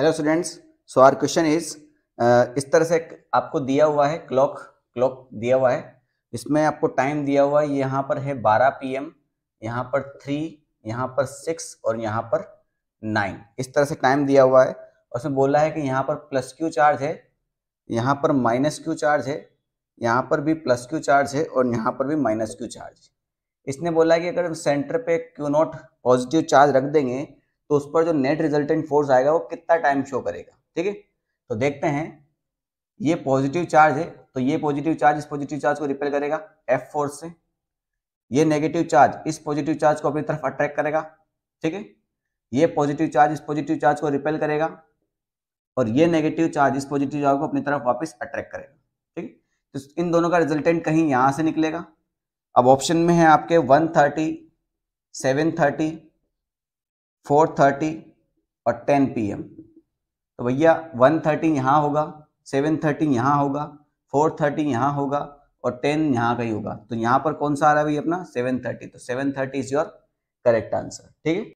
hello students so our question is इस तरह से आपको दिया हुआ है क्लॉक क्लॉक दिया हुआ है इसमें आपको टाइम दिया हुआ है यहाँ पर है 12 पीएम यहाँ पर थ्री यहाँ पर सिक्स और यहाँ पर नाइन इस तरह से टाइम दिया हुआ है और उसमें बोला है कि यहाँ पर प्लस क्यू चार्ज है यहाँ पर माइनस क्यू चार्ज है यहाँ पर भी प्लस क्यू चार्ज है और यहाँ पर भी माइनस क्यू चार्ज इसने बोला है कि अगर सेंटर पे क्यू नॉट पॉजिटिव चार्ज रख देंगे तो उस पर जो नेट रिजल्टेंट फोर्स आएगा वो कितना टाइम शो करेगा ठीक है तो देखते हैं ये पॉजिटिव चार्ज है तो ये पॉजिटिव चार्ज इस पॉजिटिव चार्ज को रिपेल करेगा एफ फोर्स से ये नेगेटिव चार्ज इस पॉजिटिव चार्ज को अपनी तरफ अट्रैक्ट करेगा ठीक है ये पॉजिटिव चार्ज इस पॉजिटिव चार्ज को रिपेल करेगा और ये नेगेटिव चार्ज इस पॉजिटिव चार्ज को अपनी तरफ वापस अट्रैक्ट करेगा ठीक है तो इन दोनों का रिजल्टेंट कहीं यहाँ से निकलेगा अब ऑप्शन में है आपके one thirty seven thirty four thirty और टेन पी एम तो भैया वन थर्टी यहाँ होगा सेवन थर्टी यहाँ होगा फोर थर्टी यहाँ होगा और टेन यहाँ का ही होगा तो यहाँ पर कौन सा आ रहा है भैया अपना सेवन थर्टी तो seven thirty is your correct answer ठीक है